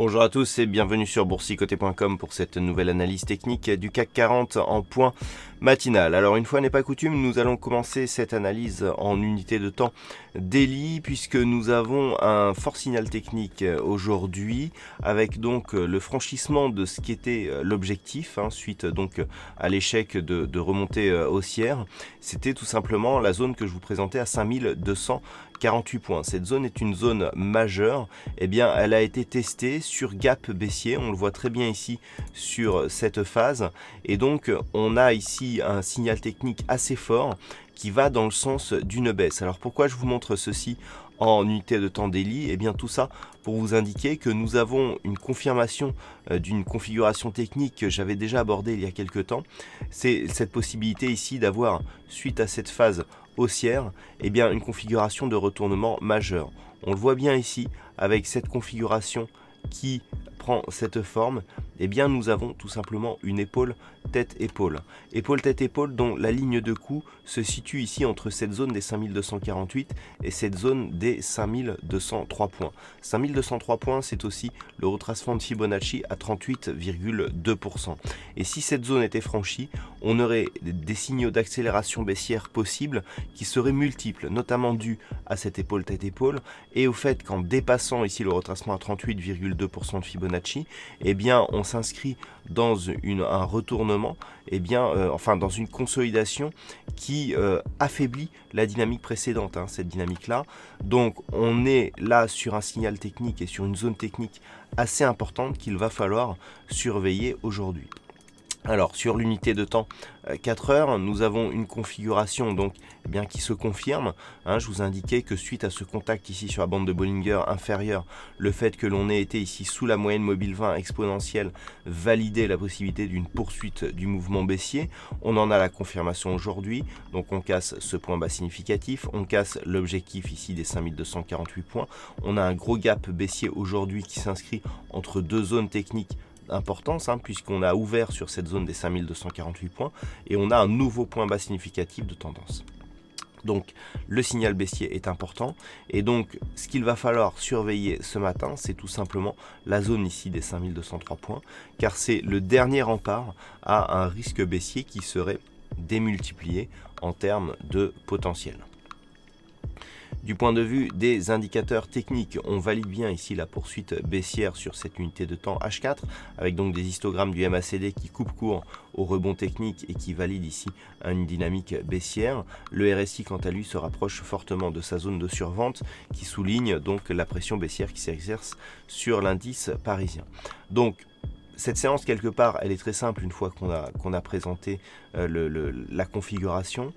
Bonjour à tous et bienvenue sur boursicoté.com pour cette nouvelle analyse technique du CAC 40 en point matinale. Alors une fois n'est pas coutume, nous allons commencer cette analyse en unité de temps daily puisque nous avons un fort signal technique euh, aujourd'hui avec donc euh, le franchissement de ce qui était euh, l'objectif hein, suite donc à l'échec de, remontée haussière. C'était tout simplement la zone que je vous présentais à 5248 points. Cette zone est une zone majeure. Eh bien, elle a été testée sur gap baissier. On le voit très bien ici sur cette phase. Et donc, on a ici un signal technique assez fort qui va dans le sens d'une baisse. Alors pourquoi je vous montre ceci en unité de temps daily Et eh bien tout ça pour vous indiquer que nous avons une confirmation euh, d'une configuration technique que j'avais déjà abordée il y a quelques temps. C'est cette possibilité ici d'avoir, suite à cette phase haussière, et eh bien une configuration de retournement majeur. On le voit bien ici avec cette configuration qui prend cette forme Eh bien, nous avons tout simplement une épaule tête-épaule. Épaule-tête-épaule dont la ligne de cou se situe ici entre cette zone des 5248 et cette zone des 5203 points. 5203 points, c'est aussi le retracement de Fibonacci à 38,2%. Et si cette zone était franchie, on aurait des signaux d'accélération baissière possibles qui seraient multiples, notamment dus à cette épaule-tête-épaule -épaule, et au fait qu'en dépassant ici le retracement à 38,2% de Fibonacci, et eh bien, on s'inscrit dans un retournement, et eh bien, euh, enfin dans une consolidation qui euh, affaiblit la dynamique précédente, hein, cette dynamique-là. Donc on est là sur un signal technique et sur une zone technique assez importante qu'il va falloir surveiller aujourd'hui. Alors sur l'unité de temps 4 euh, heures, nous avons une configuration donc eh bien qui se confirme. Hein. je vous indiquais que suite à ce contact ici sur la bande de Bollinger inférieure, le fait que l'on ait été ici sous la moyenne mobile 20 exponentielle validait la possibilité d'une poursuite du mouvement baissier. On en a la confirmation aujourd'hui, donc on casse ce point bas significatif, on casse l'objectif ici des 5248 points. On a un gros gap baissier aujourd'hui qui s'inscrit entre deux zones techniques importance, hein, puisqu'on a ouvert sur cette zone des 5248 points et on a un nouveau point bas significatif de tendance. Donc le signal baissier est important et donc ce qu'il va falloir surveiller ce matin c'est tout simplement la zone ici des 5203 points car c'est le dernier rempart à un risque baissier qui serait démultiplié en termes de potentiel. Du point de vue des indicateurs techniques, on valide bien ici la poursuite baissière sur cette unité de temps H4 avec donc des histogrammes du MACD qui coupent court au rebond technique et qui valident ici une dynamique baissière. Le RSI quant à lui se rapproche fortement de sa zone de survente qui souligne donc la pression baissière qui s'exerce sur l'indice parisien. Donc cette séance, quelque part, elle est très simple une fois qu'on a, a présenté euh, la configuration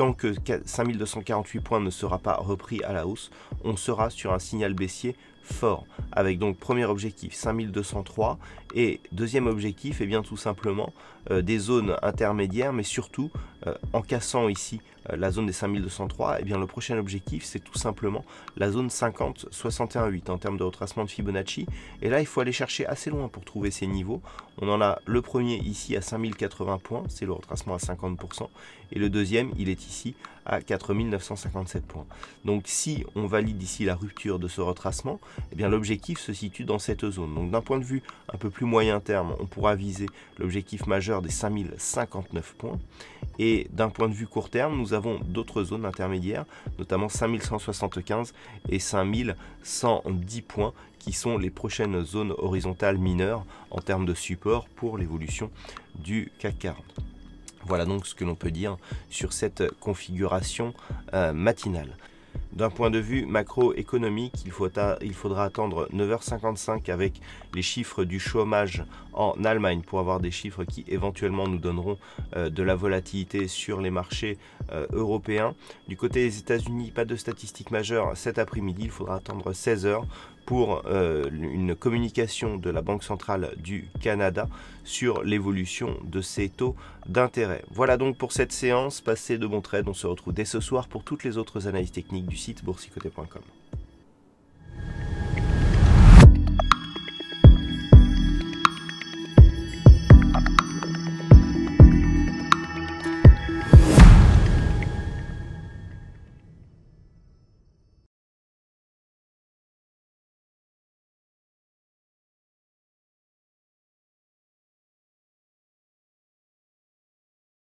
tant que 5248 points ne sera pas repris à la hausse, on sera sur un signal baissier fort, avec donc premier objectif 5203 et deuxième objectif, et eh bien tout simplement euh, des zones intermédiaires, mais surtout euh, en cassant ici euh, la zone des 5203, et eh bien le prochain objectif c'est tout simplement la zone 50 61 en termes de retracement de Fibonacci. Et là il faut aller chercher assez loin pour trouver ces niveaux. On en a le premier ici à 5080 points, c'est le retracement à 50%, et le deuxième il est ici à 4957 points. Donc si on valide ici la rupture de ce retracement, eh bien l'objectif se situe dans cette zone. Donc d'un point de vue un peu plus moyen terme, on pourra viser l'objectif majeur des 5059 points. Et d'un point de vue court terme, nous avons d'autres zones intermédiaires, notamment 5175 et 5110 points qui sont les prochaines zones horizontales mineures en termes de support pour l'évolution du CAC 40. Voilà donc ce que l'on peut dire sur cette configuration euh, matinale. D'un point de vue macroéconomique, il, faudra attendre 9h55 avec les chiffres du chômage en Allemagne pour avoir des chiffres qui éventuellement nous donneront euh, de la volatilité sur les marchés euh, européens. Du côté des États-Unis, pas de statistiques majeures cet après-midi, il faudra attendre 16h pour euh, une communication de la Banque centrale du Canada sur l'évolution de ces taux d'intérêt. Voilà donc pour cette séance, passez de bons trades, on se retrouve dès ce soir pour toutes les autres analyses techniques du site boursicoté.com.